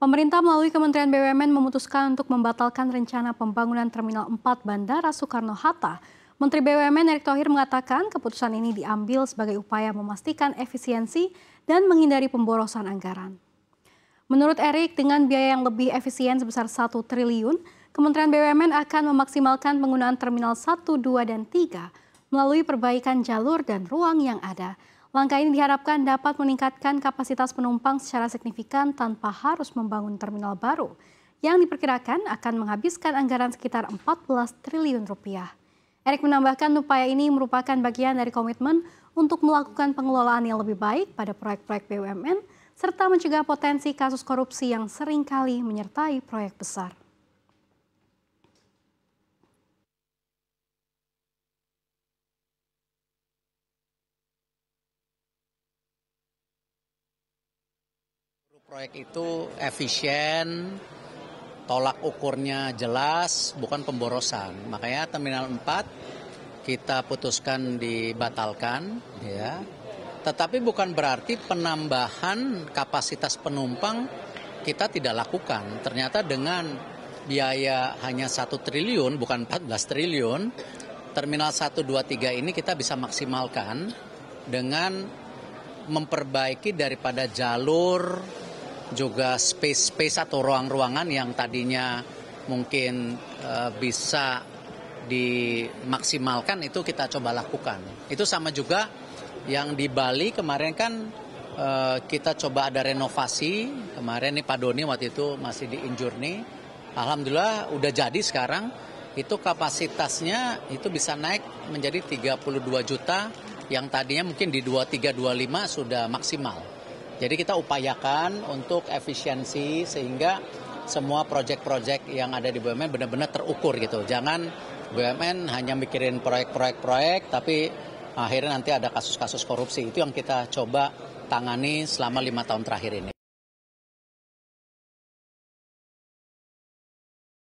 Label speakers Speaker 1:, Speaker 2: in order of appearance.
Speaker 1: Pemerintah melalui Kementerian BUMN memutuskan untuk membatalkan rencana pembangunan Terminal 4 Bandara Soekarno-Hatta. Menteri BUMN Erick Thohir mengatakan keputusan ini diambil sebagai upaya memastikan efisiensi dan menghindari pemborosan anggaran. Menurut Erick, dengan biaya yang lebih efisien sebesar 1 triliun, Kementerian BUMN akan memaksimalkan penggunaan Terminal 1, 2, dan 3 melalui perbaikan jalur dan ruang yang ada. Langkah ini diharapkan dapat meningkatkan kapasitas penumpang secara signifikan tanpa harus membangun terminal baru yang diperkirakan akan menghabiskan anggaran sekitar 14 triliun rupiah. Erik menambahkan upaya ini merupakan bagian dari komitmen untuk melakukan pengelolaan yang lebih baik pada proyek-proyek BUMN serta mencegah potensi kasus korupsi yang seringkali menyertai proyek besar.
Speaker 2: Proyek itu efisien, tolak ukurnya jelas, bukan pemborosan. Makanya Terminal 4 kita putuskan dibatalkan, ya. Tetapi bukan berarti penambahan kapasitas penumpang kita tidak lakukan. Ternyata dengan biaya hanya 1 triliun, bukan 14 triliun, Terminal 1, 2, 3 ini kita bisa maksimalkan dengan memperbaiki daripada jalur juga space-space atau ruang-ruangan yang tadinya mungkin uh, bisa dimaksimalkan itu kita coba lakukan. Itu sama juga yang di Bali kemarin kan uh, kita coba ada renovasi. Kemarin nih Pak Doni waktu itu masih di Injurni. Alhamdulillah udah jadi sekarang. Itu kapasitasnya itu bisa naik menjadi 32 juta yang tadinya mungkin di 2325 sudah maksimal. Jadi kita upayakan untuk efisiensi sehingga semua proyek-proyek yang ada di BUMN benar-benar terukur gitu. Jangan BUMN hanya mikirin proyek-proyek-proyek tapi akhirnya nanti ada kasus-kasus
Speaker 1: korupsi. Itu yang kita coba tangani selama lima tahun terakhir ini.